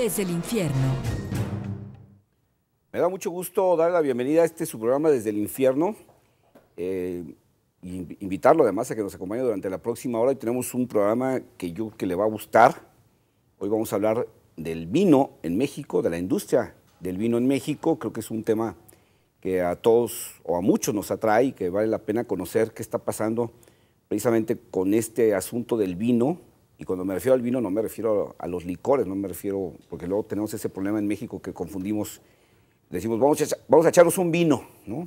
desde el infierno. Me da mucho gusto dar la bienvenida a este su programa desde el infierno. Eh, invitarlo además a que nos acompañe durante la próxima hora. Y tenemos un programa que yo que le va a gustar. Hoy vamos a hablar del vino en México, de la industria del vino en México. Creo que es un tema que a todos o a muchos nos atrae y que vale la pena conocer qué está pasando precisamente con este asunto del vino y cuando me refiero al vino no me refiero a, los licores, no me refiero, porque luego tenemos ese problema en México que confundimos, decimos, vamos a, vamos a echarnos un vino, ¿no?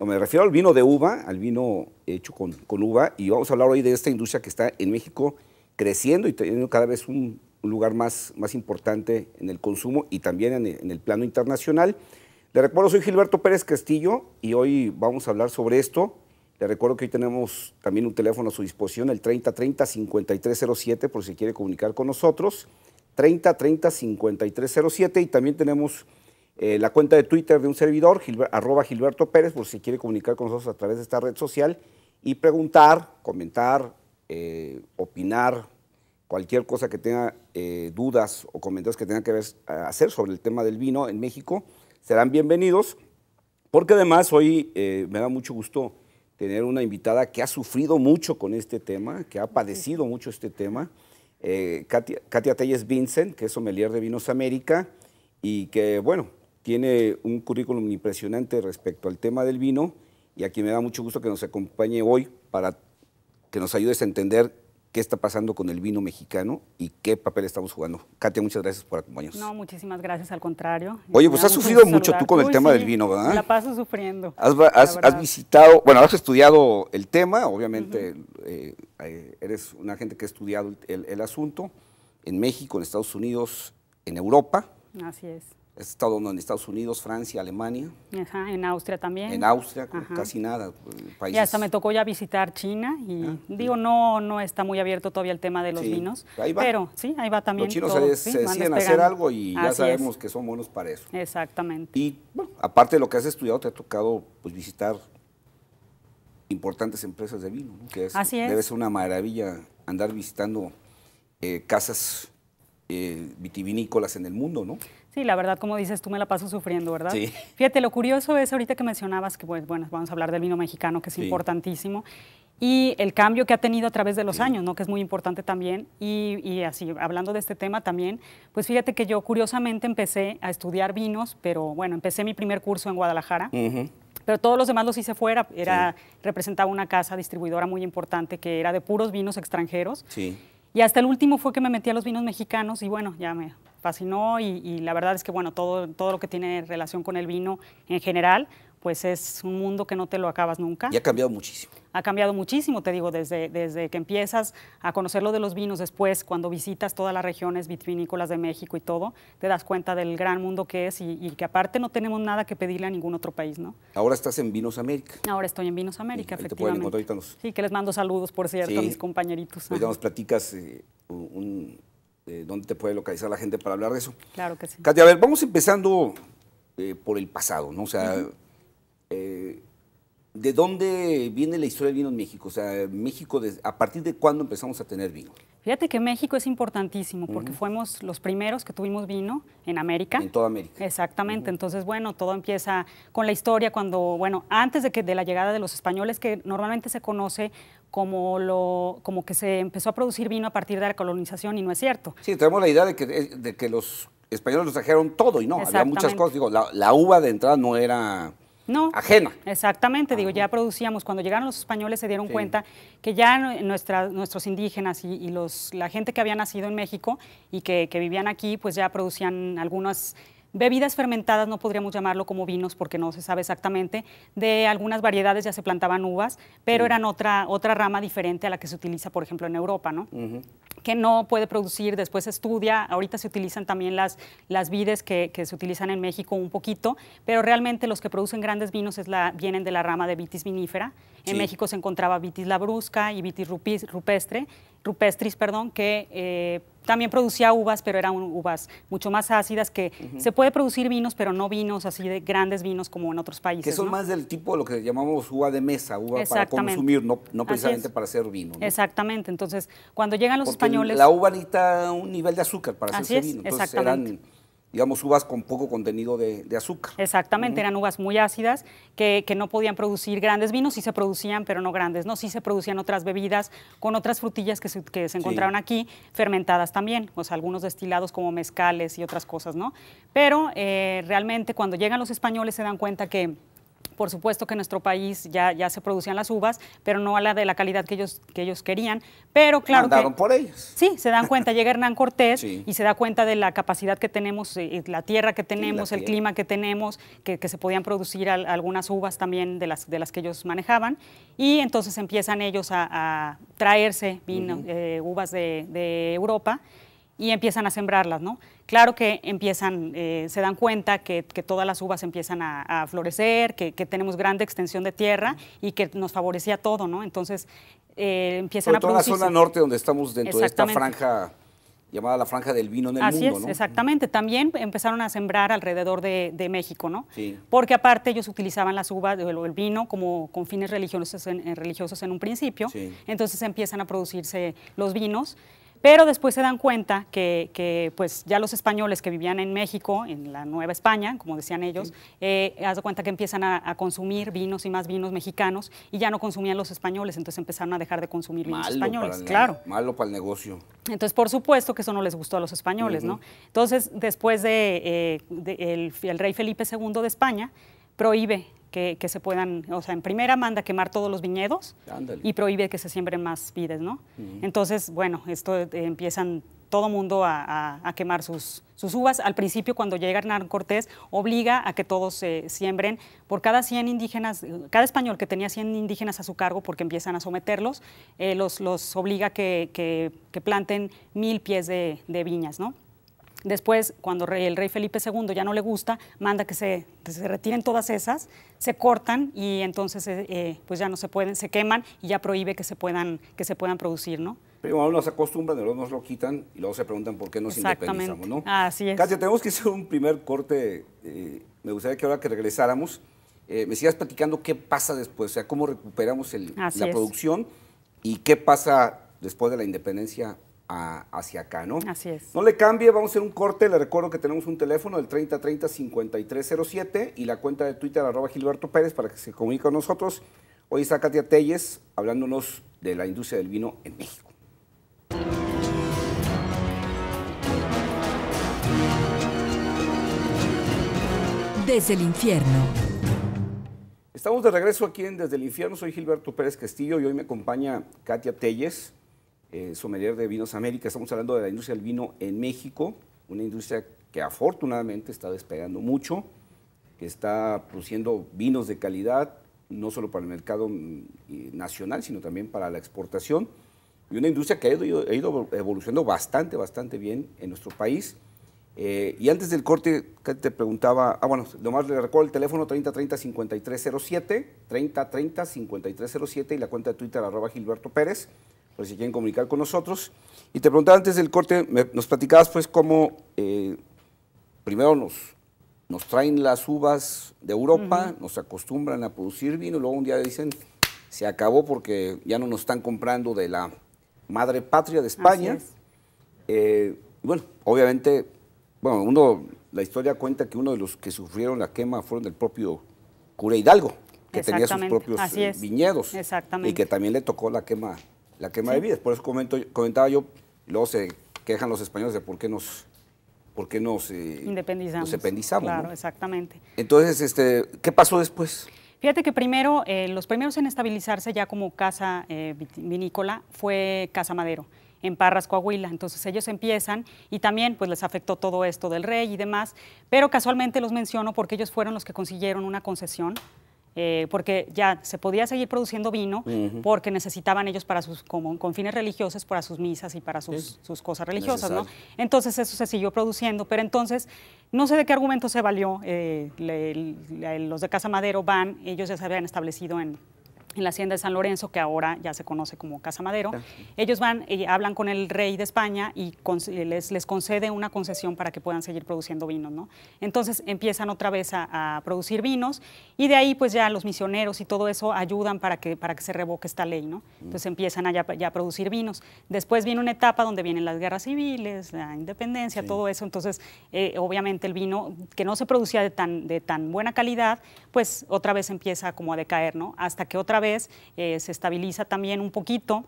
No, me refiero al vino de uva, al vino hecho con, uva, y vamos a hablar hoy de esta industria que está en México creciendo y teniendo cada vez un, lugar más, más importante en el consumo y también en el, plano internacional. De recuerdo, soy Gilberto Pérez Castillo y hoy vamos a hablar sobre esto, le recuerdo que hoy tenemos también un teléfono a su disposición, el 3030-5307, por si quiere comunicar con nosotros. 3030-5307 y también tenemos eh, la cuenta de Twitter de un servidor, arroba Gilberto Pérez, por si quiere comunicar con nosotros a través de esta red social y preguntar, comentar, eh, opinar, cualquier cosa que tenga eh, dudas o comentarios que tenga que hacer sobre el tema del vino en México, serán bienvenidos, porque además hoy me da mucho gusto tener una invitada que ha sufrido mucho con este tema, que ha padecido mucho este tema. Eh, Katia, Katia Telles Vincent, que es sommelier de Vinos América y que, bueno, tiene un currículum impresionante respecto al tema del vino y a quien me da mucho gusto que nos acompañe hoy para que nos ayudes a entender qué está pasando con el vino mexicano y qué papel estamos jugando. Katia, muchas gracias por acompañarnos. No, muchísimas gracias, al contrario. Oye, pues has sufrido mucho tú con el tema del vino, ¿verdad? La paso sufriendo. Has, visitado, bueno, has estudiado el tema, obviamente eh, eh, eres una gente que ha estudiado el asunto en México, en Estados Unidos, en Europa. Así es. He estado en Estados Unidos, Francia, Alemania. Ajá, en Austria también. En Austria, casi nada. Eh, y hasta me tocó ya visitar China y ah, digo, no no está muy abierto todavía el tema de los vinos. Ahí va. Pero sí, ahí va también. Los chinos se, eh, deciden hacer algo y ya sabemos que son buenos para eso. Exactamente. Y bueno, aparte de lo que has estudiado, te ha tocado pues visitar importantes empresas de vino, que es, Así debe ser una maravilla andar visitando eh, casas vitivinícolas en el mundo, ¿no? Sí, la verdad, como dices, tú me la paso sufriendo, ¿verdad? Sí. Fíjate, lo curioso es ahorita que mencionabas que, pues, bueno, vamos a hablar del vino mexicano, que es importantísimo, y el cambio que ha tenido a través de los años, ¿no? Que es muy importante también. Y, así, hablando de este tema también, pues fíjate que yo curiosamente empecé a estudiar vinos, pero bueno, empecé mi primer curso en Guadalajara. pero todos los demás los hice fuera. Era, Representaba una casa distribuidora muy importante que era de puros vinos extranjeros. Sí. Y hasta el último fue que me metí a los vinos mexicanos y bueno, ya me fascinó y, la verdad es que bueno, todo, todo lo que tiene relación con el vino en general, pues es un mundo que no te lo acabas nunca. Y ha cambiado muchísimo. Ha cambiado muchísimo, te digo, desde, desde que empiezas a conocer lo de los vinos después, cuando visitas todas las regiones vitivinícolas de México y todo, te das cuenta del gran mundo que es y, que aparte no tenemos nada que pedirle a ningún otro país, ¿no? Ahora estás en Vinos América. Ahora estoy en Vinos América, efectivamente. Te pueden encontrar, Sí, que les mando saludos, por cierto, a mis compañeritos. Hoy nos platicas eh, un eh, dónde te puede localizar la gente para hablar de eso. Claro que sí. Katia, a ver, vamos empezando eh, por el pasado, ¿no? O sea, eh, ¿de dónde viene la historia del vino en México? O sea, México, ¿a partir de cuándo empezamos a tener vino? Fíjate que México es importantísimo porque fuimos los primeros que tuvimos vino en América. En toda América. Exactamente. Entonces, bueno, todo empieza con la historia cuando, bueno, antes de que de la llegada de los españoles, que normalmente se conoce como, lo, como que se empezó a producir vino a partir de la colonización y no es cierto. Sí, tenemos la idea de que, eh, los españoles nos trajeron todo y no, había muchas cosas. Digo, la, uva de entrada no era no, ajena. Exactamente, digo, ya producíamos. Cuando llegaron los españoles se dieron cuenta que ya nuestra, nuestros indígenas y, los, la gente que había nacido en México y que vivían aquí, pues ya producían algunas bebidas fermentadas, no podríamos llamarlo como vinos porque no se sabe exactamente, de algunas variedades ya se plantaban uvas, pero eran otra, otra rama diferente a la que se utiliza, por ejemplo, en Europa, ¿no? Que no puede producir, después estudia, ahorita se utilizan también las, las vides que, se utilizan en México un poquito, pero realmente los que producen grandes vinos vienen de la rama de vitis vinífera. En México se encontraba vitis labrusca y vitis rupestre, rupestris, perdón, que eh, también producía uvas, pero eran uvas mucho más ácidas, que se puede producir vinos, pero no vinos así de grandes vinos como en otros países. Que son más del tipo de lo que llamamos uva de mesa, uva para consumir, no, precisamente para hacer vino. Exactamente, entonces cuando llegan los españoles... La uva necesita un nivel de azúcar para hacer vino, entonces digamos, uvas con poco contenido de, azúcar. Exactamente, eran uvas muy ácidas que, no podían producir grandes vinos, sí se producían, pero no grandes, ¿no? Sí se producían otras bebidas con otras frutillas que se, que encontraron aquí, fermentadas también, o sea, algunos destilados como mezcales y otras cosas, ¿no? Pero eh, realmente cuando llegan los españoles se dan cuenta que por supuesto que en nuestro país ya, se producían las uvas, pero no a la de la calidad que ellos, que ellos querían. Pero claro que, por ellos. Sí, se dan cuenta. Llega Hernán Cortés y se da cuenta de la capacidad que tenemos, eh, eh, la tierra que tenemos, el clima que tenemos, que, se podían producir algunas uvas también de las, de las que ellos manejaban. Y entonces empiezan ellos a, traerse vino, eh, uvas de, de Europa y empiezan a sembrarlas, ¿no? Claro que empiezan, eh, se dan cuenta que, todas las uvas empiezan a, florecer, que, tenemos grande extensión de tierra y que nos favorecía todo, ¿no? Entonces eh, empiezan a producirse. toda la zona norte donde estamos dentro de esta franja llamada la franja del vino en el Así es, exactamente. También empezaron a sembrar alrededor de, México, ¿no? Sí. Porque aparte ellos utilizaban las uvas o el, vino como con fines religiosos en, religiosos en un principio. Entonces empiezan a producirse los vinos pero después se dan cuenta que, pues ya los españoles que vivían en México, en la Nueva España, como decían ellos, sí. Eh, cuenta que empiezan a, consumir vinos y más vinos mexicanos y ya no consumían los españoles, entonces empezaron a dejar de consumir vinos españoles, claro. Malo para el negocio. Entonces, por supuesto que eso no les gustó a los españoles, ¿no? Entonces, después de, eh, el rey Felipe II de España, prohíbe que, se puedan, o sea, en primera manda quemar todos los viñedos y prohíbe que se siembren más vides, ¿no? Entonces, bueno, esto eh, empiezan todo mundo a, quemar sus, sus, uvas. Al principio, cuando llega Hernán Cortés, obliga a que todos se siembren por cada 100 indígenas, cada español que tenía 100 indígenas a su cargo, porque empiezan a someterlos, eh, los, los, obliga que, que, planten mil pies de, de viñas, ¿no? Después, cuando el rey Felipe II ya no le gusta, manda que se, se retiren todas esas, se cortan y entonces eh, eh, pues ya no se pueden, se queman y ya prohíbe que se puedan, que se puedan producir, ¿no? Primero nos acostumbran, luego nos lo quitan y luego se preguntan por qué nos independizamos, ¿no? Así es. Katia, tenemos que hacer un primer corte. Eh, me gustaría que ahora que regresáramos, me sigas platicando qué pasa después, o sea, cómo recuperamos la producción y qué pasa después de la independencia hacia acá, ¿no? Así es. No le cambie, vamos a hacer un corte. Le recuerdo que tenemos un teléfono, el 3030-5307 y la cuenta de Twitter, arroba Gilberto Pérez, para que se comunique con nosotros. Hoy está Katia Telles hablándonos de la industria del vino en México. Desde el infierno. Estamos de regreso aquí en Desde el infierno. Soy Gilberto Pérez Castillo y hoy me acompaña Katia Telles eh, de Vinos América. Estamos hablando de la industria del vino en México, una industria que afortunadamente está despegando mucho, que está produciendo vinos de calidad, no solo para el mercado mm, nacional, sino también para la exportación. Y una industria que ha ido, evolucionando bastante, bastante bien en nuestro país. Eh, y antes del corte, te preguntaba, ah, bueno, nomás le recuerdo el teléfono 3030-5307, 3030-5307 y la cuenta de Twitter arroba Gilberto Pérez por si quieren comunicar con nosotros. Y te preguntaba antes del corte, nos platicabas pues cómo eh, primero nos, nos traen las uvas de Europa, nos acostumbran a producir vino, luego un día dicen, se acabó porque ya no nos están comprando de la madre patria de España. Eh, bueno, obviamente, bueno, uno, la historia cuenta que uno de los que sufrieron la quema fueron del propio cura Hidalgo, que tenía sus propios eh, viñedos. Y que también le tocó la quema la quema de vidas. Por eso comentaba yo, luego se quejan los españoles de por qué nos, por qué nos independizamos. Eh, nos independizamos claro, exactamente. Entonces, este, ¿qué pasó después? Fíjate que primero, eh, los primeros en estabilizarse ya como casa eh, vinícola fue Casa Madero en Parras, Coahuila. Entonces ellos empiezan y también pues les afectó todo esto del rey y demás, pero casualmente los menciono porque ellos fueron los que consiguieron una concesión eh, porque ya se podía seguir produciendo vino porque necesitaban ellos para sus, como, con fines religiosos, para sus misas y para sus, cosas religiosas, ¿no? Entonces eso se siguió produciendo, pero entonces no sé de qué argumento se valió, eh, los de Casa Madero van, ellos ya se habían establecido en en la hacienda de San Lorenzo, que ahora ya se conoce como Casa Madero. Ellos van, y hablan con el rey de España y les, les, concede una concesión para que puedan seguir produciendo vinos, ¿no? Entonces empiezan otra vez a, producir vinos y de ahí pues ya los misioneros y todo eso ayudan para que, para que se revoque esta ley, ¿no? Mm. Entonces empiezan a ya, a producir vinos. Después viene una etapa donde vienen las guerras civiles, la independencia, todo eso. Entonces, eh, obviamente el vino que no se producía de tan, de tan buena calidad, pues otra vez empieza como a decaer, ¿no? Hasta que otra vez eh, se estabiliza también un poquito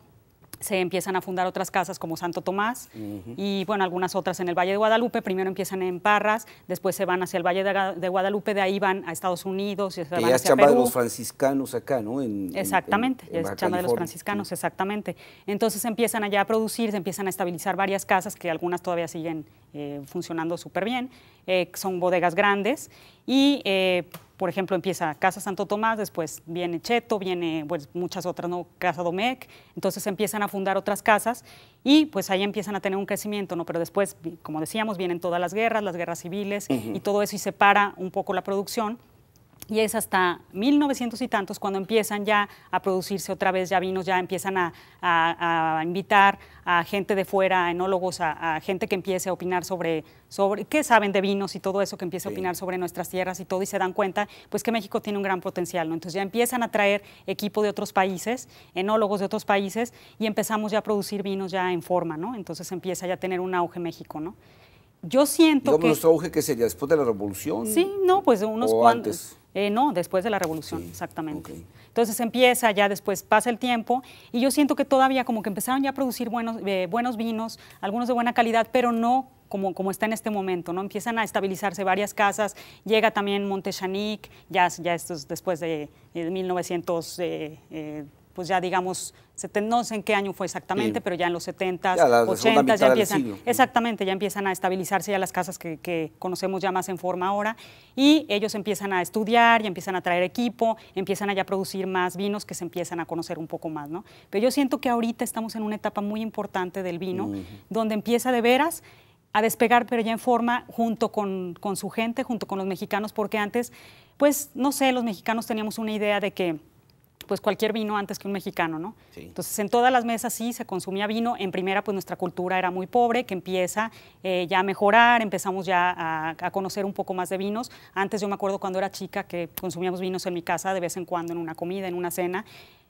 se empiezan a fundar otras casas como Santo Tomás y bueno, algunas otras en el Valle de Guadalupe, primero empiezan en Parras, después se van hacia el Valle de, Guadalupe, de ahí van a Estados Unidos. Y se van ya es chamba de los franciscanos acá, ¿no? exactamente, ya es chamba de los franciscanos, exactamente. Entonces empiezan allá a producir, se empiezan a estabilizar varias casas, que algunas todavía siguen eh, funcionando súper bien, eh, son bodegas grandes y por ejemplo, empieza Casa Santo Tomás, después viene Cheto, viene pues, muchas otras, ¿no? Casa Domecq, entonces empiezan a fundar otras casas y pues ahí empiezan a tener un crecimiento, ¿no? Pero después, como decíamos, vienen todas las guerras, las guerras civiles y todo eso y separa un poco la producción. Y es hasta 1900 y tantos cuando empiezan ya a producirse otra vez, ya vinos, ya empiezan a, invitar a gente de fuera, a enólogos, a, gente que empiece a opinar sobre, sobre qué saben de vinos y todo eso, que empiece a opinar sobre nuestras tierras y todo, y se dan cuenta pues que México tiene un gran potencial. ¿no? Entonces ya empiezan a traer equipo de otros países, enólogos de otros países, y empezamos ya a producir vinos ya en forma, ¿no? Entonces empieza ya a tener un auge México, ¿no? Yo siento que... nuestro auge que sería después de la revolución? Sí, no, pues unos cuantos... Eh, no, después de la revolución, exactamente. Entonces empieza ya después, pasa el tiempo y yo siento que todavía como que empezaron ya a producir buenos, eh, buenos vinos, algunos de buena calidad, pero no como, como, está en este momento, ¿no? Empiezan a estabilizarse varias casas, llega también Montechanic, ya, ya esto es después de, de eh, 1900 pues ya digamos, no sé en qué año fue exactamente, pero ya en los 70, 80, ya empiezan, exactamente, ya empiezan a estabilizarse ya las casas que, conocemos ya más en forma ahora, y ellos empiezan a estudiar, y empiezan a traer equipo, empiezan a ya producir más vinos que se empiezan a conocer un poco más, ¿no? Pero yo siento que ahorita estamos en una etapa muy importante del vino, donde empieza de veras a despegar, pero ya en forma, junto con, con, su gente, junto con los mexicanos, porque antes, pues, no sé, los mexicanos teníamos una idea de que pues cualquier vino antes que un mexicano, ¿no? Entonces, en todas las mesas sí se consumía vino. En primera, pues nuestra cultura era muy pobre, que empieza eh, ya a mejorar, empezamos ya a, conocer un poco más de vinos. Antes yo me acuerdo cuando era chica que consumíamos vinos en mi casa de vez en cuando, en una comida, en una cena.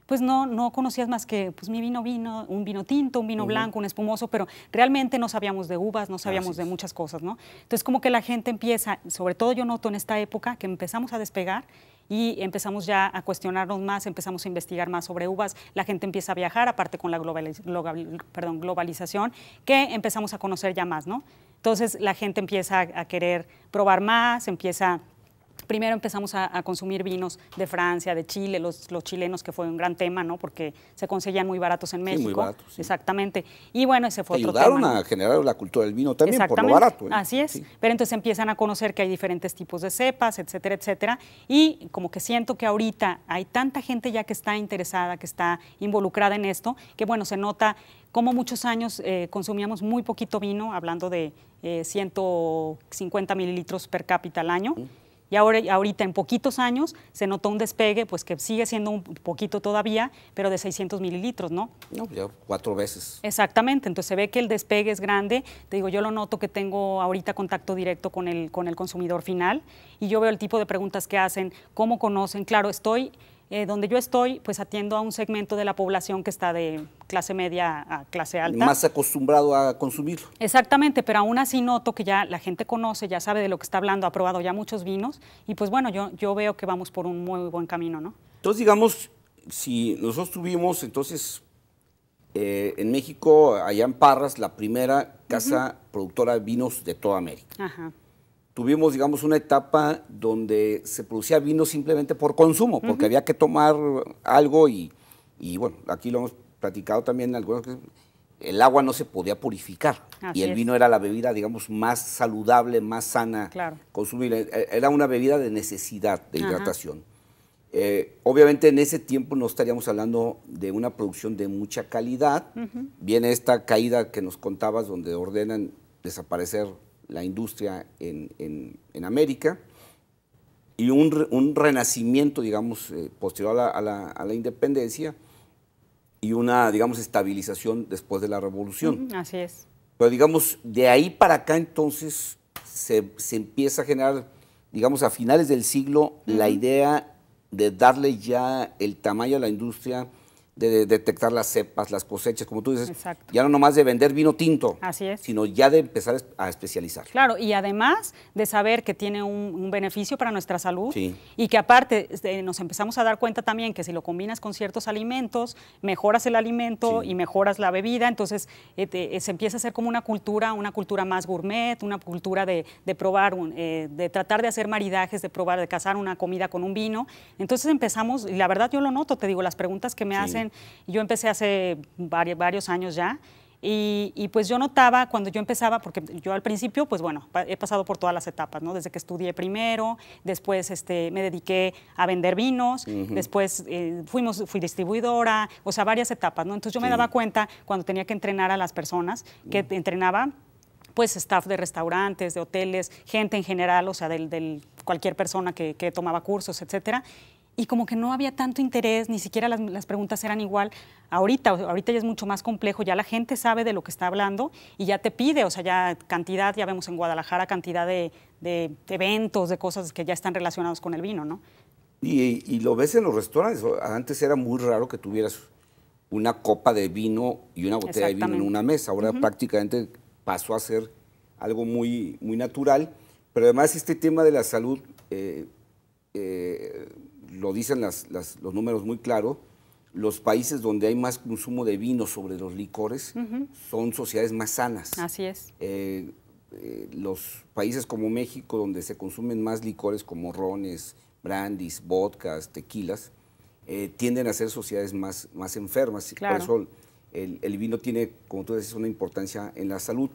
Pues no, no conocías más que pues mi vino vino, un vino tinto, un vino blanco, un espumoso, pero realmente no sabíamos de uvas, no sabíamos de muchas cosas, ¿no? Entonces como que la gente empieza, sobre todo yo noto en esta época que empezamos a despegar y empezamos ya a cuestionarnos más, empezamos a investigar más sobre uvas, la gente empieza a viajar, aparte con la globalización, que empezamos a conocer ya más, ¿no? Entonces la gente empieza a querer probar más, empieza primero empezamos a, consumir vinos de Francia, de Chile, los, chilenos, que fue un gran tema, ¿no? Porque se conseguían muy baratos en México. muy baratos. Exactamente. Y bueno, ese fue otro tema. a generar la cultura del vino también por lo barato. ¿eh? Así es. Pero entonces empiezan a conocer que hay diferentes tipos de cepas, etcétera, etcétera. Y como que siento que ahorita hay tanta gente ya que está interesada, que está involucrada en esto, que bueno, se nota como muchos años eh, consumíamos muy poquito vino, hablando de 150 eh, mililitros per cápita al año. Y ahora, ahorita en poquitos años se notó un despegue, pues que sigue siendo un poquito todavía, pero de 600 mililitros, ¿no? No, ya cuatro veces. Exactamente, entonces se ve que el despegue es grande. Te digo, yo lo noto que tengo ahorita contacto directo con el, con el consumidor final y yo veo el tipo de preguntas que hacen, cómo conocen. Claro, estoy eh, donde yo estoy, pues atiendo a un segmento de la población que está de clase media a clase alta. Más acostumbrado a consumirlo. Exactamente, pero aún así noto que ya la gente conoce, ya sabe de lo que está hablando, ha probado ya muchos vinos y pues bueno, yo, yo veo que vamos por un muy buen camino, ¿no? Entonces digamos, si nosotros tuvimos entonces eh, en México, allá en Parras, la primera casa productora de vinos de toda América. Ajá tuvimos, digamos, una etapa donde se producía vino simplemente por consumo, porque había que tomar algo y, y, bueno, aquí lo hemos platicado también en algunos el agua no se podía purificar y el vino era la bebida, digamos, más saludable, más sana, consumible. E-, era una bebida de necesidad de hidratación. Eh, obviamente en ese tiempo no estaríamos hablando de una producción de mucha calidad. Viene esta caída que nos contabas donde ordenan desaparecer la industria en, en, América y un, renacimiento, digamos, eh, posterior a la, a, la, independencia y una, digamos, estabilización después de la revolución. así es. Pero, digamos, de ahí para acá entonces se, empieza a generar, digamos, a finales del siglo, la idea de darle ya el tamaño a la industria de detectar las cepas, las cosechas, como tú dices, ya no nomás de vender vino tinto, Así es. sino ya de empezar a especializar. Claro, y además de saber que tiene un, beneficio para nuestra salud y que aparte este, nos empezamos a dar cuenta también que si lo combinas con ciertos alimentos, mejoras el alimento y mejoras la bebida, entonces eh, eh, se empieza a hacer como una cultura, una cultura más gourmet, una cultura de, probar, eh, de tratar de hacer maridajes, de probar, de cazar una comida con un vino. Entonces empezamos, y la verdad yo lo noto, te digo, las preguntas que me hacen yo empecé hace varios, años ya. Y, pues yo notaba cuando yo empezaba, porque yo al principio, pues bueno, he pasado por todas las etapas, ¿no? Desde que estudié primero, después este, me dediqué a vender vinos, después eh, fuimos, fui distribuidora, o sea, varias etapas, ¿no? Entonces yo me daba cuenta cuando tenía que entrenar a las personas que entrenaba pues staff de restaurantes, de hoteles, gente en general, o sea, del, cualquier persona que, que tomaba cursos, etcétera y como que no había tanto interés, ni siquiera las, preguntas eran igual. Ahorita, ahorita ya es mucho más complejo, ya la gente sabe de lo que está hablando y ya te pide, o sea, ya cantidad, ya vemos en Guadalajara cantidad de, eventos, de cosas que ya están relacionados con el vino, ¿no? Y, lo ves en los restaurantes, antes era muy raro que tuvieras una copa de vino y una botella de vino en una mesa, ahora prácticamente pasó a ser algo muy, muy natural, pero además este tema de la salud... Eh, eh, lo dicen los números muy claro, los países donde hay más consumo de vino sobre los licores son sociedades más sanas. Así es. Eh, eh, los países como México, donde se consumen más licores como rones, brandis, vodkas, tequilas, eh, tienden a ser sociedades más, más enfermas. Por eso el, vino tiene, como tú dices, una importancia en la salud.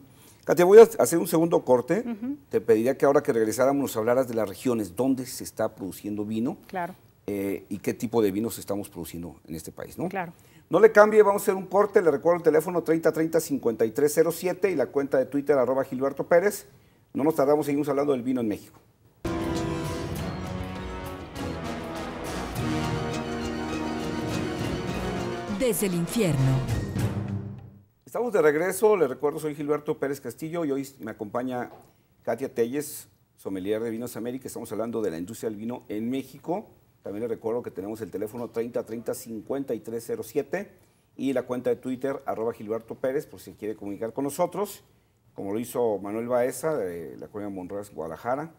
Katia, voy a hacer un segundo corte. Te pediría que ahora que regresáramos nos hablaras de las regiones donde se está produciendo vino. Claro. Eh, y qué tipo de vinos estamos produciendo en este país, ¿no? Claro. No le cambie, vamos a hacer un corte. Le recuerdo el teléfono 3030-5307 y la cuenta de Twitter arroba Gilberto Pérez. No nos tardamos, un hablando del vino en México. Desde el infierno. Estamos de regreso. Le recuerdo, soy Gilberto Pérez Castillo y hoy me acompaña Katia Telles, sommelier de Vinos América. Estamos hablando de la industria del vino en México. También les recuerdo que tenemos el teléfono 30 30 5307 y la cuenta de Twitter arroba Gilberto Pérez por si quiere comunicar con nosotros, como lo hizo Manuel Baeza de la Colonia Monraz, Guadalajara.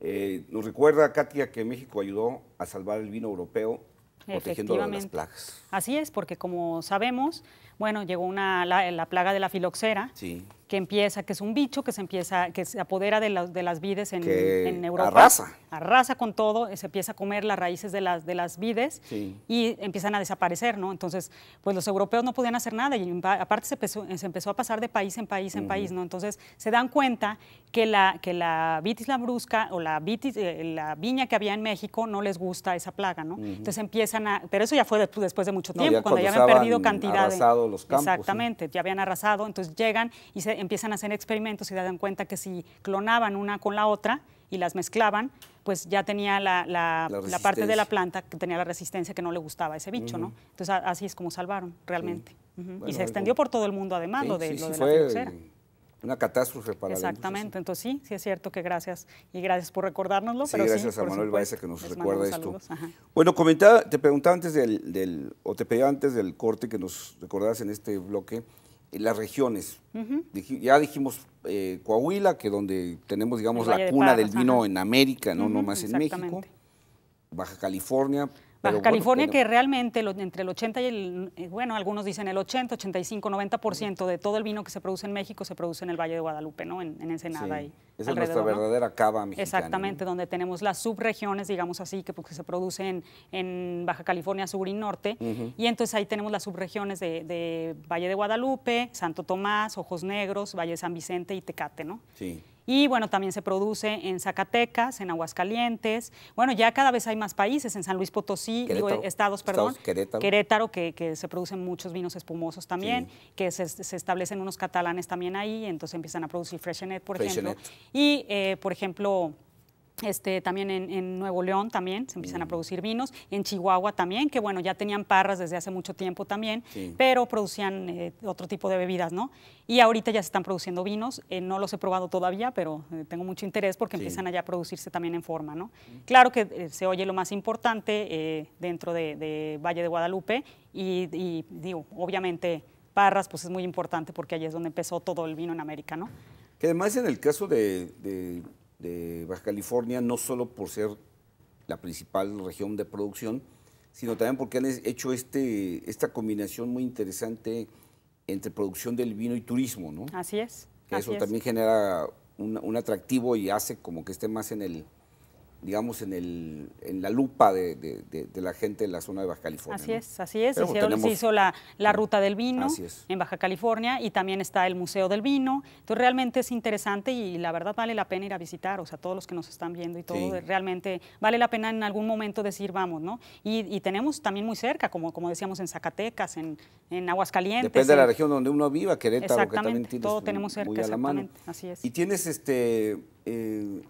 Eh, nos recuerda, Katia, que México ayudó a salvar el vino europeo protegiendo las plagas. Así es, porque como sabemos, bueno, llegó una, la, plaga de la filoxera, que empieza, que es un bicho que se empieza, que se apodera de, las vides en, Europa. Arrasa. Arrasa con todo, eh, se empieza a comer las raíces de las, de las vides y empiezan a desaparecer, ¿no? Entonces, pues los europeos no podían hacer nada y aparte eh, se empezó, a pasar de país en país en país, ¿no? Entonces, se dan cuenta que la, que la vitis labrusca o la, vitis, eh, la viña que había en México no les gusta esa plaga, ¿no? Entonces empiezan a, pero eso ya fue después de mucho tiempo, cuando, ya habían perdido cantidades los campos. Exactamente, ya habían arrasado, entonces llegan y se empiezan a hacer experimentos y dan cuenta que si clonaban una con la otra y las mezclaban, pues ya tenía la, la, parte de la planta que tenía la resistencia que no le gustaba a ese bicho, ¿no? Entonces así es como salvaron realmente. y se extendió por todo el mundo además lo de, lo de la una catástrofe para Exactamente, entonces sí, sí es cierto que gracias y gracias por recordárnoslo. Sí, gracias a Manuel Baeza que nos recuerda esto. Bueno, comentaba, te preguntaba antes del, del, o te pedía antes del corte que nos recordaras en este bloque, eh, las regiones. ya dijimos eh, Coahuila, que donde tenemos, digamos, la cuna del vino en América, no, no más en México. Baja California, Baja California que realmente entre el 80 y el, eh, bueno, algunos dicen el 80, 85, 90% de todo el vino que se produce en México se produce en el Valle de Guadalupe, ¿no? En, en Ensenada y es nuestra verdadera cava mexicana. Exactamente, donde tenemos las subregiones, digamos así, que, pues, se producen en, Baja California Sur y Norte. Y entonces ahí tenemos las subregiones de, de Valle de Guadalupe, Santo Tomás, Ojos Negros, Valle San Vicente y Tecate, ¿no? Sí. Y bueno, también se produce en Zacatecas, en Aguascalientes. Bueno, ya cada vez hay más países, en San Luis Potosí, estados, perdón. Querétaro. que, se producen muchos vinos espumosos también, que se, establecen unos catalanes también ahí, entonces empiezan a producir Freshenet, eh, por ejemplo. Y, por ejemplo, este, también en, Nuevo León también se empiezan a mm. producir vinos, en Chihuahua también, que bueno, ya tenían parras desde hace mucho tiempo también, pero producían eh, otro tipo de bebidas, ¿no? Y ahorita ya se están produciendo vinos, eh, no los he probado todavía, pero eh, tengo mucho interés porque empiezan allá a producirse también en forma, ¿no? Mm. Claro que se oye lo más importante dentro de, Valle de Guadalupe y, digo, obviamente parras pues es muy importante porque ahí es donde empezó todo el vino en América, ¿no? Que además en el caso de de Baja California, no solo por ser la principal región de producción, sino también porque han hecho este, esta combinación muy interesante entre producción del vino y turismo, ¿no? Así es. Eso también genera un, un atractivo y hace como que esté más en el, digamos, en, el, en la lupa de, la gente en la zona de Baja California. Así es, así es. Se hizo la, ruta del vino en Baja California y también está el Museo del Vino. Entonces, realmente es interesante y la verdad vale la pena ir a visitar, o sea, todos los que nos están viendo y todo, eh, realmente vale la pena en algún momento decir, vamos, ¿no? Y, tenemos también muy cerca, como, como decíamos, en Zacatecas, en, en Aguascalientes. Depende de la región donde uno viva, Querétaro, que también tienes todo tenemos cerca, muy la mano. Así es. Y tienes este... Eh,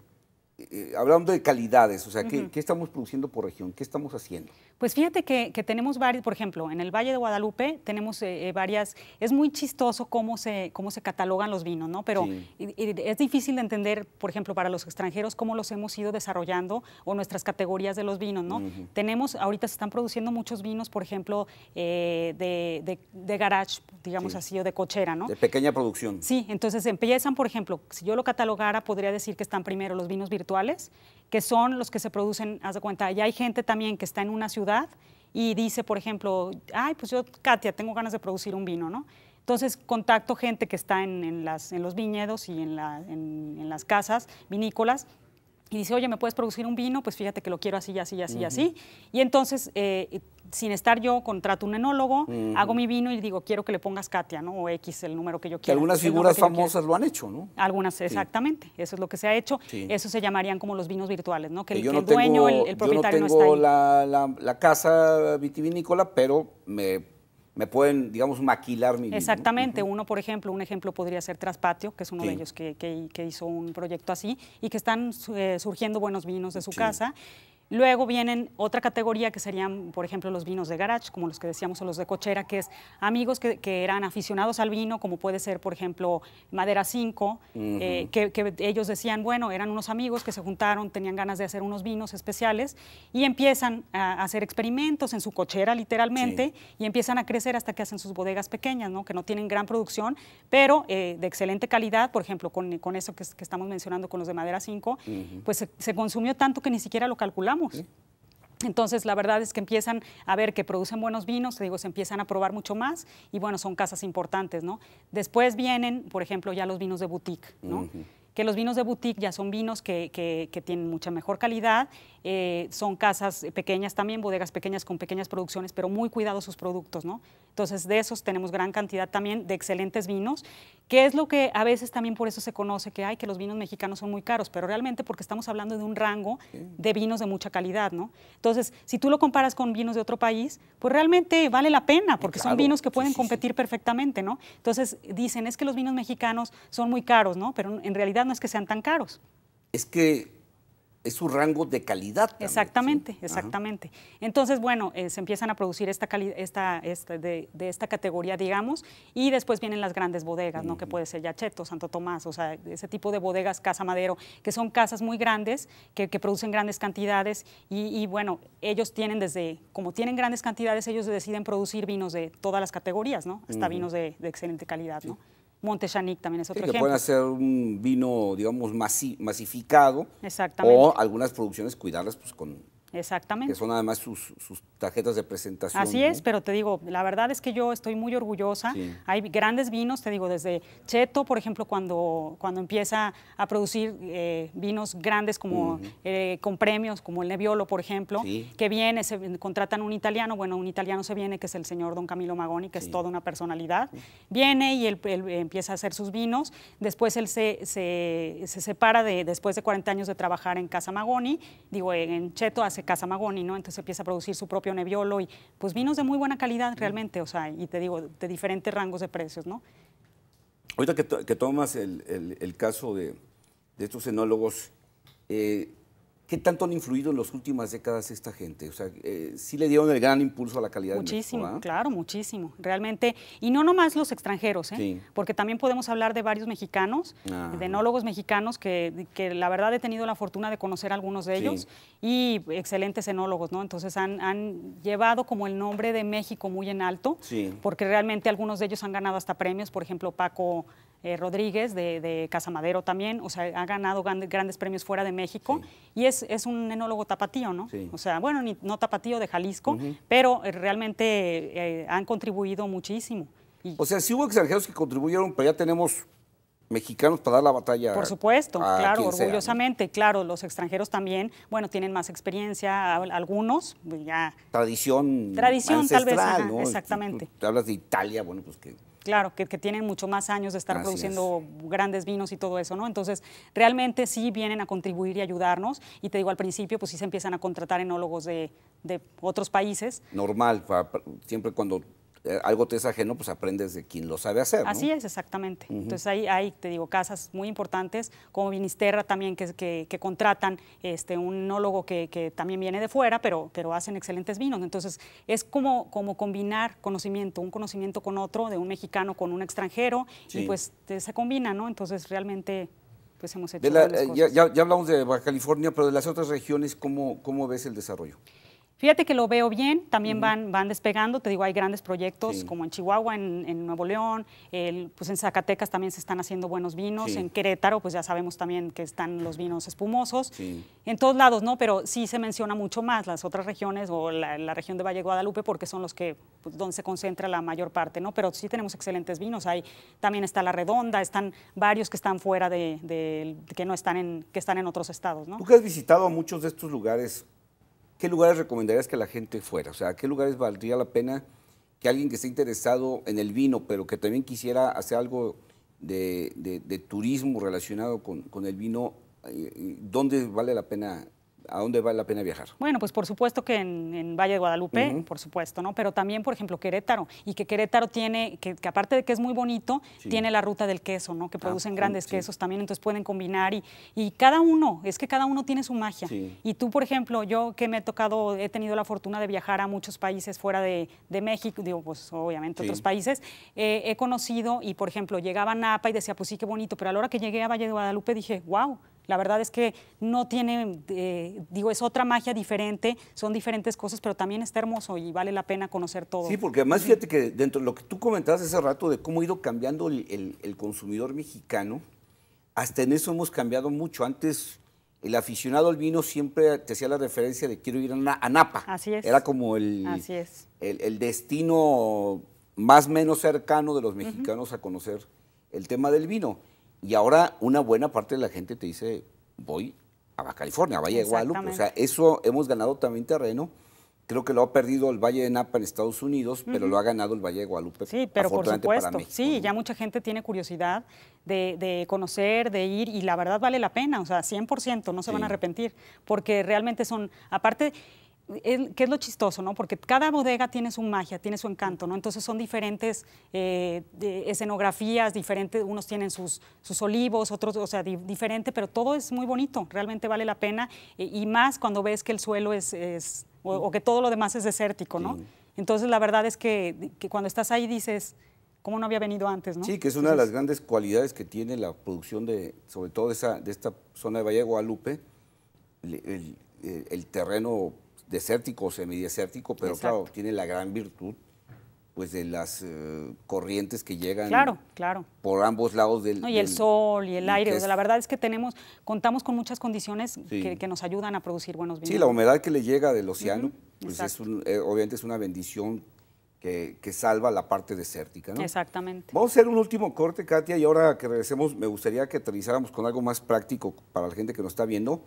eh, hablando de calidades, o sea, ¿qué, estamos produciendo por región? ¿Qué estamos haciendo? Pues fíjate que, tenemos varios, por ejemplo, en el Valle de Guadalupe tenemos eh, eh, varias, es muy chistoso cómo se, cómo se catalogan los vinos, ¿no? Pero es difícil de entender, por ejemplo, para los extranjeros cómo los hemos ido desarrollando o nuestras categorías de los vinos, ¿no? Tenemos, ahorita se están produciendo muchos vinos, por ejemplo, eh, de, de, garage, digamos así, o de cochera, ¿no? De pequeña producción. Sí, entonces empiezan, por ejemplo, si yo lo catalogara, podría decir que están primero los vinos virtuales, que son los que se producen, haz de cuenta, y hay gente también que está en una ciudad y dice, por ejemplo, ay, pues yo, Katia, tengo ganas de producir un vino, ¿no? Entonces contacto gente que está en, en, las, en los viñedos y en, la, en, las casas vinícolas y dice, oye, ¿me puedes producir un vino? Pues fíjate que lo quiero así, así, así, así. Y entonces, eh, sin estar yo, contrato un enólogo, hago mi vino y digo, quiero que le pongas Katia, ¿no? O X, el número que yo quiero. Que algunas figuras famosas lo han hecho, ¿no? Algunas, exactamente. Eso es lo que se ha hecho. Eso se llamarían como los vinos virtuales, ¿no? Que, el dueño, el, propietario no, tengo está ahí. La, la, la casa vitivinícola, pero me me pueden, digamos, maquilar mi Exactamente. Uno, por ejemplo, un ejemplo podría ser Traspatio, que es uno de ellos que, que, hizo un proyecto así y que están eh, surgiendo buenos vinos de su casa. Luego vienen otra categoría que serían, por ejemplo, los vinos de garage, como los que decíamos, o los de cochera, que es amigos que, eran aficionados al vino, como puede ser, por ejemplo, Madera 5, eh, que, ellos decían, bueno, eran unos amigos que se juntaron, tenían ganas de hacer unos vinos especiales y empiezan a hacer experimentos en su cochera, literalmente, y empiezan a crecer hasta que hacen sus bodegas pequeñas, ¿no? que no tienen gran producción, pero eh, de excelente calidad, por ejemplo, con, eso que, estamos mencionando con los de Madera 5, pues se consumió tanto que ni siquiera lo calculamos entonces, la verdad es que empiezan a ver que producen buenos vinos, digo, se empiezan a probar mucho más y bueno, son casas importantes, ¿no? Después vienen, por ejemplo, ya los vinos de boutique, ¿no? que los vinos de boutique ya son vinos que, que, tienen mucha mejor calidad, eh, son casas pequeñas también, bodegas pequeñas con pequeñas producciones, pero muy cuidados sus productos, ¿no? Entonces, de esos tenemos gran cantidad también de excelentes vinos, que es lo que a veces también por eso se conoce que hay que los vinos mexicanos son muy caros, pero realmente porque estamos hablando de un rango de vinos de mucha calidad, ¿no? Entonces, si tú lo comparas con vinos de otro país, pues realmente vale la pena, porque son vinos que pueden competir perfectamente, ¿no? Entonces, dicen, es que los vinos mexicanos son muy caros, ¿no? Pero en realidad no es que sean tan caros. Es que es su rango de calidad. exactamente, exactamente. Entonces, bueno, eh, se empiezan a producir esta, esta, este, de, esta categoría, digamos, y después vienen las grandes bodegas, ¿no? Que puede ser Yacheto, Santo Tomás, o sea, ese tipo de bodegas, Casa Madero, que son casas muy grandes, que, producen grandes cantidades, y, bueno, ellos tienen desde, como tienen grandes cantidades, ellos deciden producir vinos de todas las categorías, ¿no? Hasta vinos de, excelente calidad, ¿no? Montejanic también es otro sí, que pueden hacer un vino, digamos, masi masificado. Exactamente. O algunas producciones cuidarlas pues, con, Exactamente. Que son además sus, sus, tarjetas de presentación. Así es, pero te digo, la verdad es que yo estoy muy orgullosa. Hay grandes vinos, te digo, desde Cheto, por ejemplo, cuando, cuando empieza a producir eh, vinos grandes como eh, con premios, como el Nebbiolo, por ejemplo, que viene, se contratan un italiano, bueno, un italiano se viene, que es el señor don Camilo Magoni, que es toda una personalidad, viene y él, eh, empieza a hacer sus vinos, después él se, se separa de, después de 40 años de trabajar en Casa Magoni, digo, en Cheto hace casa Magoni, ¿no? Entonces empieza a producir su propio nebiolo y pues vinos de muy buena calidad realmente, o sea, y te digo, de diferentes rangos de precios, ¿no? Ahorita que, tomas el, caso de, estos enólogos, eh, ¿Qué tanto han influido en las últimas décadas esta gente? O sea, eh, sí le dieron el gran impulso a la calidad muchísimo, de ¿ah? Muchísimo, claro, muchísimo, realmente. Y no nomás los extranjeros, ¿eh? porque también podemos hablar de varios mexicanos, ah. de enólogos mexicanos, que, la verdad he tenido la fortuna de conocer algunos de ellos y excelentes enólogos, ¿no? Entonces han, han, llevado como el nombre de México muy en alto, porque realmente algunos de ellos han ganado hasta premios, por ejemplo, Paco eh, Rodríguez de, de, Casamadero también, o sea, ha ganado grandes premios fuera de México y es, un enólogo tapatío, ¿no? O sea, bueno, no tapatío de Jalisco, pero eh, realmente eh, han contribuido muchísimo. o sea, si hubo extranjeros que contribuyeron, pero ya tenemos mexicanos para dar la batalla. Por supuesto, claro, orgullosamente, claro, los extranjeros también, bueno, tienen más experiencia, algunos, pues, ya... Tradición. Tradición, tal vez, exactamente. hablas de Italia, bueno, pues que Claro, que, tienen mucho más años de estar produciendo grandes vinos y todo eso, ¿no? Entonces, realmente sí vienen a contribuir y ayudarnos. Y te digo, al principio, pues sí se empiezan a contratar enólogos de, de otros países. Normal, siempre cuando eh, algo te es ajeno, pues aprendes de quien lo sabe hacer. Así es, exactamente. Entonces hay, te digo, casas muy importantes, como Vinisterra también, que, que, contratan este, un enólogo que, también viene de fuera, pero, pero hacen excelentes vinos. Entonces es como, como combinar conocimiento, un conocimiento con otro, de un mexicano con un extranjero, y pues se combina, ¿no? Entonces realmente pues hemos hecho... De eh, Ya, hablamos de Baja California, pero de las otras regiones, ¿cómo, cómo ves el desarrollo? Fíjate que lo veo bien, también van, van despegando, te digo, hay grandes proyectos como en Chihuahua, en, Nuevo León, pues en Zacatecas también se están haciendo buenos vinos, en Querétaro pues ya sabemos también que están los vinos espumosos, en todos lados, ¿no? Pero sí se menciona mucho más las otras regiones o la, región de Valle Guadalupe porque son los que, pues, donde se concentra la mayor parte, ¿no? Pero sí tenemos excelentes vinos, hay, también está La Redonda, están varios que están fuera de, que no están en, que están en otros estados, ¿no? Tú has visitado a muchos de estos lugares, ¿qué lugares recomendarías que la gente fuera? O sea, ¿qué lugares valdría la pena que alguien que esté interesado en el vino, pero que también quisiera hacer algo de, turismo relacionado con, con el vino, eh, eh, ¿dónde vale la pena ¿A dónde vale la pena viajar? Bueno, pues por supuesto que en, Valle de Guadalupe, por supuesto, ¿no? Pero también, por ejemplo, Querétaro. Y que Querétaro tiene, que, aparte de que es muy bonito, tiene la ruta del queso, ¿no? Que ah, producen grandes quesos también, entonces pueden combinar. Y, cada uno, es que cada uno tiene su magia. Y tú, por ejemplo, yo que me he tocado, he tenido la fortuna de viajar a muchos países fuera de, México, digo, pues obviamente otros países, eh, he conocido y, por ejemplo, llegaba a Napa y decía, pues sí, qué bonito, pero a la hora que llegué a Valle de Guadalupe dije, wow, la verdad es que no tiene, eh, digo, es otra magia diferente, son diferentes cosas, pero también está hermoso y vale la pena conocer todo. Sí, porque además fíjate que dentro de lo que tú comentabas hace rato de cómo ha ido cambiando el, consumidor mexicano, hasta en eso hemos cambiado mucho. Antes el aficionado al vino siempre te hacía la referencia de quiero ir a, Napa. Así es. Era como el, el, destino más menos cercano de los mexicanos a conocer el tema del vino. Y ahora una buena parte de la gente te dice, voy a Baja California, a Valle de Guadalupe. O sea, eso hemos ganado también terreno. Creo que lo ha perdido el Valle de Napa en Estados Unidos, pero lo ha ganado el Valle de Guadalupe. Sí, pero por supuesto. sí, ya mucha gente tiene curiosidad de, conocer, de ir, y la verdad vale la pena, o sea, 100%, no se van a arrepentir, porque realmente son, aparte, que es lo chistoso, ¿no? Porque cada bodega tiene su magia, tiene su encanto, ¿no? Entonces son diferentes eh, escenografías, diferentes, unos tienen sus, olivos, otros, o sea, diferente, pero todo es muy bonito, realmente vale la pena, eh, y más cuando ves que el suelo es, o, que todo lo demás es desértico, ¿no? Entonces la verdad es que, cuando estás ahí dices, ¿cómo no había venido antes, ¿no? Sí, que es una de las grandes cualidades que tiene la producción de, sobre todo de, esa, de esta zona de Valle Guadalupe, el terreno desértico o semidesértico, pero claro, tiene la gran virtud pues de las eh, corrientes que llegan claro, claro. por ambos lados del... y el sol y el aire, o la verdad es que tenemos, contamos con muchas condiciones que, nos ayudan a producir buenos vinos. Sí, la humedad que le llega del océano, pues eh, obviamente es una bendición que, que, salva la parte desértica. ¿no? Exactamente. Vamos a hacer un último corte, Katia, y ahora que regresemos me gustaría que aterrizáramos con algo más práctico para la gente que nos está viendo.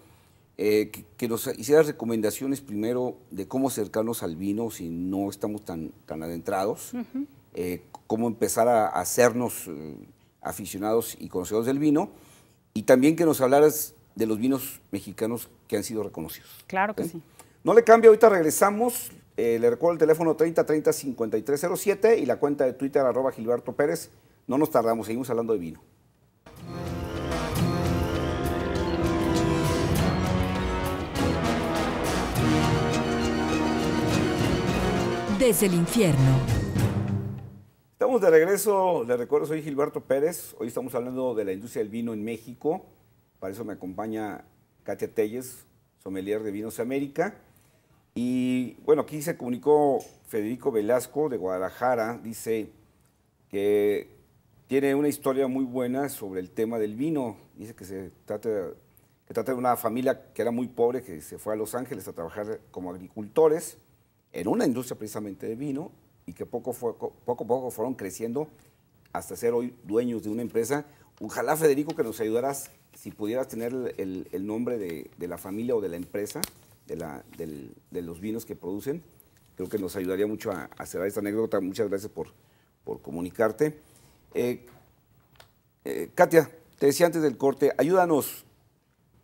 Eh, que, nos hicieras recomendaciones primero de cómo acercarnos al vino si no estamos tan, tan adentrados, eh, cómo empezar a, hacernos eh, aficionados y conocedores del vino, y también que nos hablaras de los vinos mexicanos que han sido reconocidos. Claro que ¿Sí? No le cambia, ahorita regresamos. le recuerdo el teléfono 30 30 5307 y la cuenta de Twitter arroba Gilberto Pérez. No nos tardamos, seguimos hablando de vino. desde el infierno. Estamos de regreso, les recuerdo, soy Gilberto Pérez, hoy estamos hablando de la industria del vino en México, para eso me acompaña Katia Telles, sommelier de Vinos América, y bueno, aquí se comunicó Federico Velasco de Guadalajara, dice que tiene una historia muy buena sobre el tema del vino, dice que se trata que trata de una familia que era muy pobre, que se fue a Los Ángeles a trabajar como agricultores en una industria precisamente de vino y que poco, poco a poco fueron creciendo hasta ser hoy dueños de una empresa. Ojalá, Federico, que nos ayudaras si pudieras tener el, nombre de, la familia o de la empresa, de, la, de, los vinos que producen. Creo que nos ayudaría mucho a, cerrar esta anécdota. Muchas gracias por, por comunicarte. Eh, eh, Katia, te decía antes del corte, ayúdanos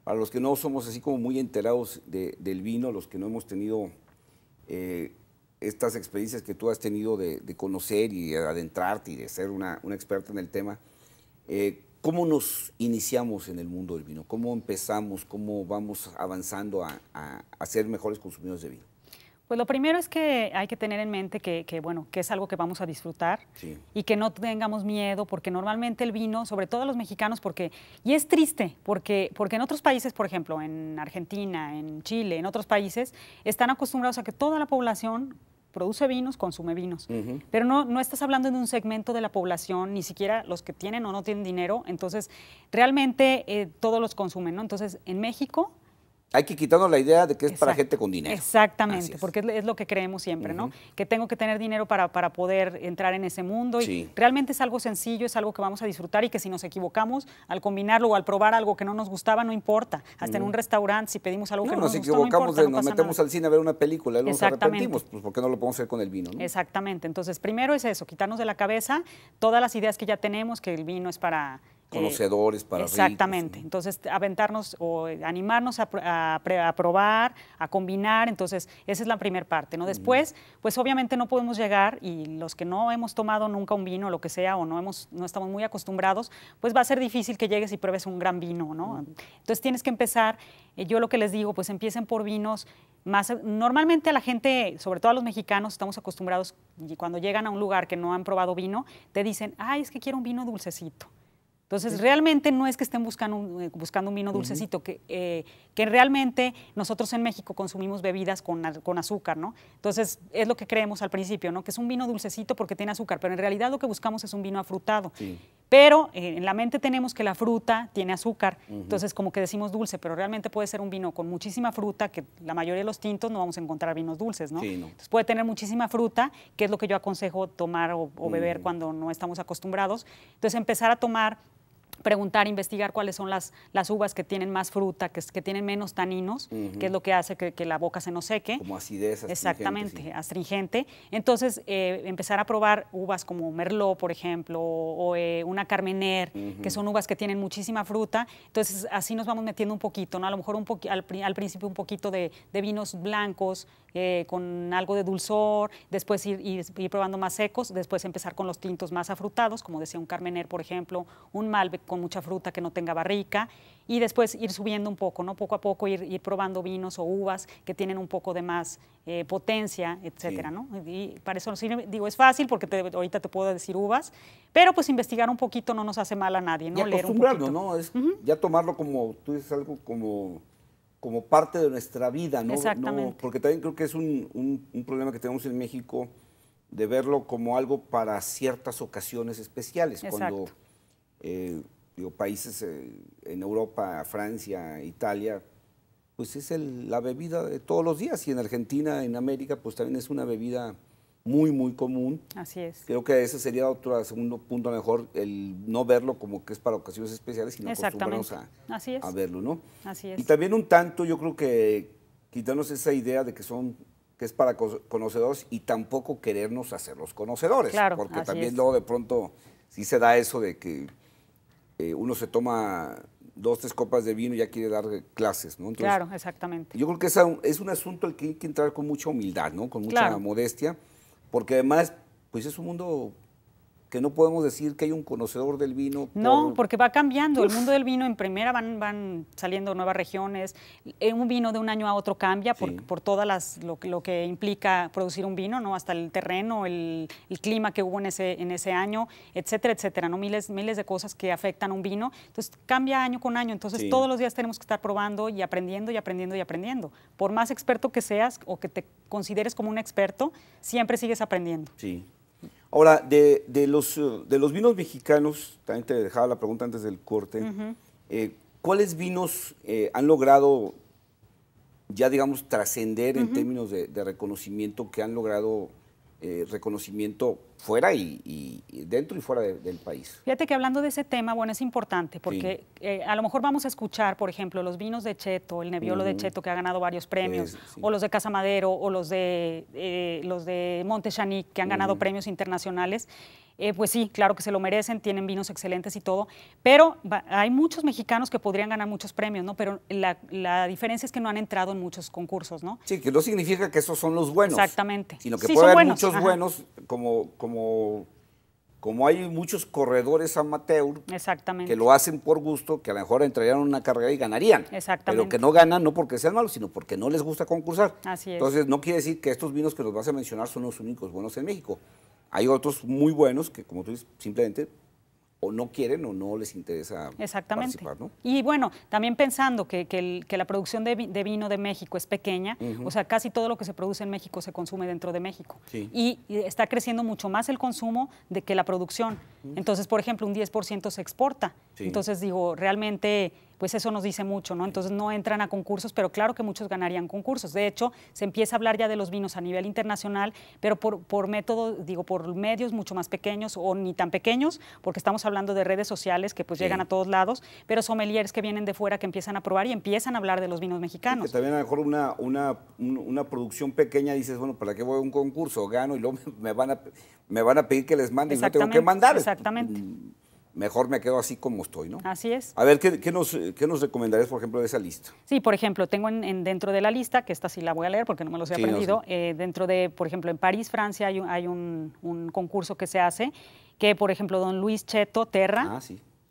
para los que no somos así como muy enterados del vino, los que no hemos tenido eh, estas experiencias que tú has tenido de, conocer y adentrarte y de ser una, experta en el tema, eh, ¿cómo nos iniciamos en el mundo del vino? ¿Cómo empezamos? ¿Cómo vamos avanzando a, a ser mejores consumidores de vino? Pues lo primero es que hay que tener en mente que, bueno, que es algo que vamos a disfrutar y que no tengamos miedo, porque normalmente el vino, sobre todo los mexicanos, porque, y es triste, porque, porque en otros países, por ejemplo, en Argentina, en Chile, en otros países, están acostumbrados a que toda la población produce vinos, consume vinos. Pero no, no estás hablando de un segmento de la población, ni siquiera los que tienen o no tienen dinero, entonces realmente eh, todos los consumen, ¿no? Entonces, en México hay que quitarnos la idea de que es para gente con dinero. Exactamente, porque es lo que creemos siempre, ¿no? Que tengo que tener dinero para, poder entrar en ese mundo. Y realmente es algo sencillo, es algo que vamos a disfrutar y que si nos equivocamos, al combinarlo o al probar algo que no nos gustaba, no importa. Hasta en un restaurante, si pedimos algo que no nos, nos equivocamos, nos metemos al cine a ver una película, nos arrepentimos, pues porque no lo podemos hacer con el vino, Exactamente. Entonces, primero es eso, quitarnos de la cabeza todas las ideas que ya tenemos, que el vino es para eh, conocedores para Exactamente. Entonces, aventarnos o animarnos a, probar, a combinar. Entonces, esa es la primera parte, ¿no? Después, pues obviamente no podemos llegar y los que no hemos tomado nunca un vino, lo que sea, o no, hemos, no estamos muy acostumbrados, pues va a ser difícil que llegues y pruebes un gran vino, ¿no? Entonces, tienes que empezar, eh, yo lo que les digo, pues empiecen por vinos más, normalmente a la gente, sobre todo a los mexicanos, estamos acostumbrados, y cuando llegan a un lugar que no han probado vino, te dicen, ay, es que quiero un vino dulcecito. Entonces, realmente no es que estén buscando un, eh, buscando un vino dulcecito, que, eh, que realmente nosotros en México consumimos bebidas con, con, azúcar, ¿no? Entonces, es lo que creemos al principio, ¿no? Que es un vino dulcecito porque tiene azúcar, pero en realidad lo que buscamos es un vino afrutado. Pero eh, en la mente tenemos que la fruta tiene azúcar, entonces como que decimos dulce, pero realmente puede ser un vino con muchísima fruta, que la mayoría de los tintos no vamos a encontrar vinos dulces, ¿no? Entonces puede tener muchísima fruta, que es lo que yo aconsejo tomar o, beber mm. cuando no estamos acostumbrados. Entonces empezar a tomar preguntar, investigar cuáles son las, las uvas que tienen más fruta, que, que tienen menos taninos, que es lo que hace que, la boca se nos seque. Como acidez. Astringente, Exactamente, astringente. Entonces, eh, empezar a probar uvas como Merlot, por ejemplo, o, eh, una Carmener, que son uvas que tienen muchísima fruta. Entonces, así nos vamos metiendo un poquito, ¿no? A lo mejor un al, al, principio un poquito de, de vinos blancos, eh, con algo de dulzor, después ir, probando más secos, después empezar con los tintos más afrutados, como decía un Carmener, por ejemplo, un Malbec con mucha fruta que no tenga barrica, y después ir subiendo un poco, ¿no? Poco a poco ir, ir probando vinos o uvas que tienen un poco de más eh, potencia, etcétera, ¿no? Y para eso digo, es fácil porque ahorita te puedo decir uvas, pero pues investigar un poquito no nos hace mal a nadie, ¿no? Y Leer un ¿no? Ya tomarlo como, tú dices algo como como parte de nuestra vida, ¿no? Exactamente. porque también creo que es un, problema que tenemos en México de verlo como algo para ciertas ocasiones especiales. Cuando eh, países eh, en Europa, Francia, Italia, pues es la bebida de todos los días. Y en Argentina, en América, pues también es una bebida muy, muy común. Así es. Creo que ese sería otro segundo punto mejor, el no verlo como que es para ocasiones especiales, sino acostumbrarnos a, verlo, ¿no? Así es. Y también un tanto, yo creo que quitarnos esa idea de que son que es para conocedores y tampoco querernos hacerlos conocedores, porque también luego de pronto sí se da eso de que eh, uno se toma dos, tres copas de vino y ya quiere dar clases, ¿no? claro, exactamente. Yo creo que es un, es un asunto al que hay que entrar con mucha humildad, ¿no? Con mucha modestia porque además, pues es un mundo que no podemos decir que hay un conocedor del vino. No, porque va cambiando. El mundo del vino en primera van, van saliendo nuevas regiones. Eh, un vino de un año a otro cambia por, por todas las lo, lo, que implica producir un vino, ¿no? Hasta el terreno, el, clima que hubo en ese, en ese año, etcétera, etcétera, ¿no? Miles, miles de cosas que afectan a un vino. Entonces cambia año con año. Entonces todos los días tenemos que estar probando y aprendiendo y aprendiendo y aprendiendo. Por más experto que seas o que te consideres como un experto, siempre sigues aprendiendo. Sí. Ahora, de, los, eh, de los vinos mexicanos, también te dejaba la pregunta antes del corte, eh, ¿cuáles vinos eh, han logrado ya, digamos, trascender en términos de, reconocimiento, que han logrado reconocimiento fuera y, dentro y fuera del país. Fíjate que hablando de ese tema, bueno, es importante porque eh, a lo mejor vamos a escuchar, por ejemplo, los vinos de Cheto, el Nebbiolo de Cheto que ha ganado varios premios, o los de Casamadero, o los de eh, los de Monte Chanic que han ganado premios internacionales. Eh, pues sí, claro que se lo merecen, tienen vinos excelentes y todo, pero hay muchos mexicanos que podrían ganar muchos premios, ¿no? Pero la, diferencia es que no han entrado en muchos concursos, ¿no? Sí, que no significa que esos son los buenos. Exactamente. Sino que sí, puede haber muchos buenos como como, hay muchos corredores amateur que lo hacen por gusto, que a lo mejor entrarían en una carrera y ganarían. Pero que no ganan no porque sean malos, sino porque no les gusta concursar. Entonces, no quiere decir que estos vinos que nos vas a mencionar son los únicos buenos en México. Hay otros muy buenos que, como tú dices, simplemente o no quieren o no les interesa participar, ¿no? Y bueno, también pensando que, que, la producción de, vino de México es pequeña, o sea, casi todo lo que se produce en México se consume dentro de México. Y, está creciendo mucho más el consumo de que la producción. Entonces, por ejemplo, un 10% se exporta. Entonces, digo, realmente pues eso nos dice mucho, ¿no? Entonces no entran a concursos, pero claro que muchos ganarían concursos. De hecho, se empieza a hablar ya de los vinos a nivel internacional, pero por, por método, digo, por medios mucho más pequeños o ni tan pequeños, porque estamos hablando de redes sociales que pues llegan a todos lados, pero sommeliers que vienen de fuera que empiezan a probar y empiezan a hablar de los vinos mexicanos. también a lo mejor una, una, producción pequeña dices, bueno, ¿para qué voy a un concurso? Gano y luego me van a, me van a pedir que les mande y no tengo que mandar. Exactamente. Mm mejor me quedo así como estoy, ¿no? Así es. A ver, ¿qué, nos, recomendarías, por ejemplo, de esa lista? Sí, por ejemplo, tengo en, dentro de la lista, que esta sí la voy a leer porque no me lo he aprendido, eh, dentro de, por ejemplo, en París, Francia, hay, un, concurso que se hace, que, por ejemplo, don Luis Cheto Terra ah,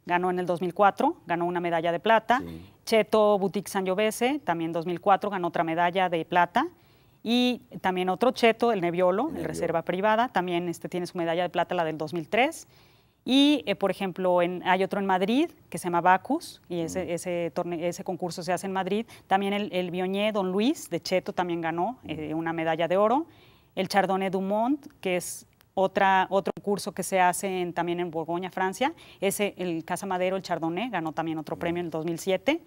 ganó en el 2004, ganó una medalla de plata. Cheto Boutique Saint-Giovese, también 2004, ganó otra medalla de plata. Y también otro Cheto, el Nebbiolo, el, Reserva Privada, también este, tiene su medalla de plata, la del 2003. Y, eh, por ejemplo, en, hay otro en Madrid que se llama Bacus, y ese, mm. ese, ese, concurso se hace en Madrid. También el, Don Luis de Cheto también ganó mm. eh, una medalla de oro. El Chardonnay Dumont, que es otra, otro curso que se hace también en Borgoña, Francia. Ese, el Casa Madero, el Chardonnay, ganó también otro mm. premio en el 2007.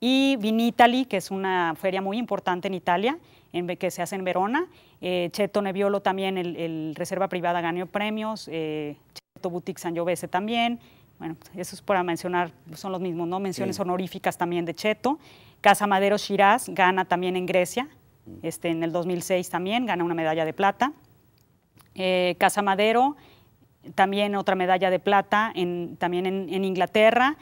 Y Vinitali, que es una feria muy importante en Italia, en, que se hace en Verona. Eh, Cheto Nebbiolo también, el, Reserva Privada ganó premios. Eh, Boutique San también. Bueno, eso es para mencionar, son los mismos, ¿no? Menciones honoríficas también de Cheto. Casa Madero Shiraz gana también en Grecia, mm. este, en el 2006 también, gana una medalla de plata. Eh, Casa Madero, también otra medalla de plata, en, también en, Inglaterra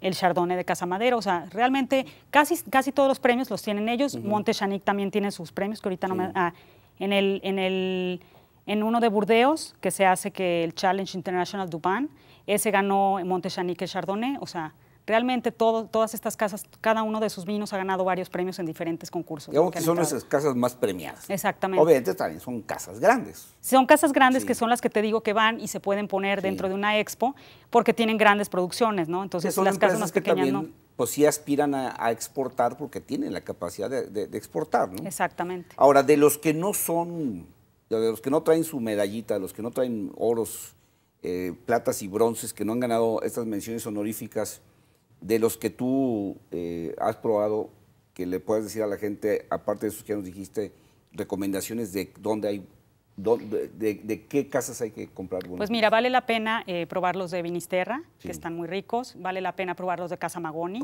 el Chardonnay de Casa Madero. O sea, realmente casi, casi todos los premios los tienen ellos. Monte también tiene sus premios, que ahorita no me. Ah, en el, en el en uno de Burdeos, que se hace que el Challenge International Dupin, ese ganó Montesanique Chardonnay, o sea, realmente todas estas casas, cada uno de sus vinos ha ganado varios premios en diferentes concursos. son esas casas más premiadas. Exactamente. Obviamente también son casas grandes. Son casas grandes que son las que te digo que van y se pueden poner dentro de una expo porque tienen grandes producciones, ¿no? Entonces las casas más pequeñas no. Pues sí aspiran a, exportar porque tienen la capacidad de, de exportar, ¿no? Exactamente. Ahora, de los que no son de los que no traen su medallita, los que no traen oros, eh, platas y bronces, que no han ganado estas menciones honoríficas, de los que tú eh, has probado, que le puedas decir a la gente, aparte de esos que ya nos dijiste, recomendaciones de dónde hay de, qué casas hay que comprar? Pues mira, vale la pena probarlos eh, probar los de Vinisterra, que están muy ricos. Vale la pena probar los de Casa Magoni.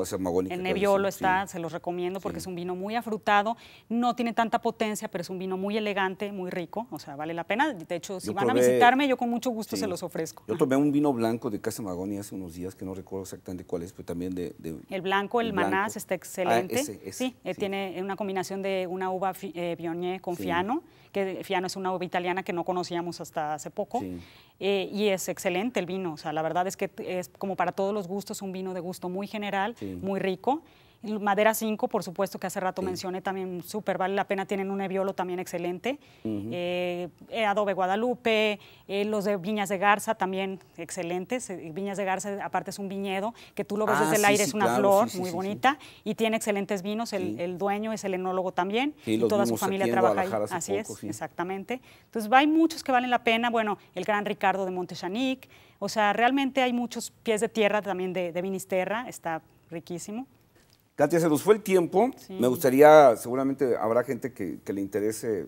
el Nebbiolo está, se los recomiendo porque es un vino muy afrutado. No tiene tanta potencia, pero es un vino muy elegante, muy rico. O sea, vale la pena. De hecho, si van a visitarme, yo con mucho gusto se los ofrezco. Yo tomé un vino blanco de Casa hace unos días, que no recuerdo exactamente cuál es, pero también de... el blanco, el, manás, está excelente. Ah, eh, sí, tiene una combinación de una uva eh, con fiano, que Fiano es una uva italiana que no conocíamos hasta hace poco. Eh, y es excelente el vino, o sea, la verdad es que es como para todos los gustos, un vino de gusto muy general, muy rico. Madera 5, por supuesto, que hace rato mencioné, también súper vale la pena. Tienen un Eviolo también excelente. Eh, eh, Adobe Guadalupe, eh, los de Viñas de Garza también excelentes. Viñas de Garza, aparte, es un viñedo que tú lo ves ah, desde el aire, es una flor muy bonita y tiene excelentes vinos. El, dueño es el enólogo también y toda su familia trabaja ahí. Así es, exactamente. Entonces, hay muchos que valen la pena. Bueno, el gran Ricardo de Montechanic. O sea, realmente hay muchos pies de tierra también de, de Vinisterra, está riquísimo. Katia, se nos fue el tiempo. Me gustaría, seguramente habrá gente que, le interese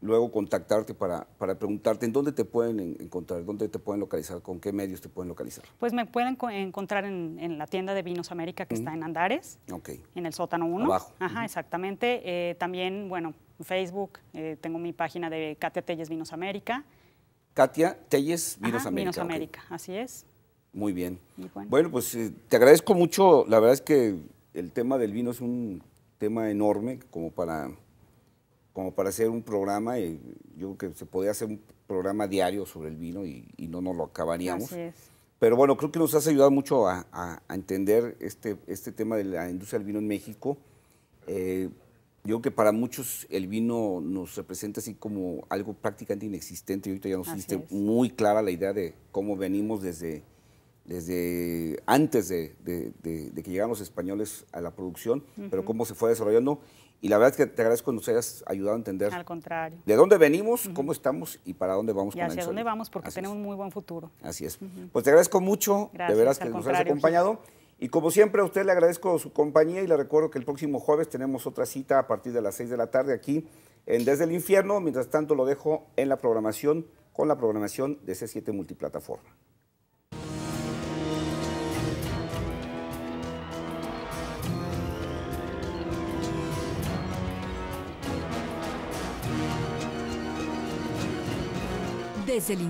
luego contactarte para, para, preguntarte en dónde te pueden encontrar, dónde te pueden localizar, con qué medios te pueden localizar. Pues me pueden encontrar en, la tienda de Vinos América que está en Andares, Ok. en el sótano 1. Abajo. Ajá, exactamente. Eh, también, bueno, Facebook, eh, tengo mi página de Katia Telles Vinos América. Katia Telles Vinos América. Vinos América, así es. Muy bien. Bueno. pues eh, te agradezco mucho, la verdad es que el tema del vino es un tema enorme como para, como para hacer un programa. Y yo creo que se podía hacer un programa diario sobre el vino y, no nos lo acabaríamos. Pero bueno, creo que nos has ayudado mucho a, entender este, este tema de la industria del vino en México. Eh, yo creo que para muchos el vino nos representa así como algo prácticamente inexistente y ahorita ya nos hiciste muy clara la idea de cómo venimos desde desde antes de, que llegaran los españoles a la producción, pero cómo se fue desarrollando. Y la verdad es que te agradezco que nos hayas ayudado a entender. Al contrario. De dónde venimos, cómo estamos y para dónde vamos. Y hacia dónde vamos porque tenemos un muy buen futuro. Así es. Pues te agradezco mucho, de veras que nos hayas acompañado. Y como siempre a usted le agradezco su compañía y le recuerdo que el próximo jueves tenemos otra cita a partir de las 6 de la tarde aquí en Desde el Infierno. Mientras tanto lo dejo en la programación con la programación de C7 Multiplataforma. desde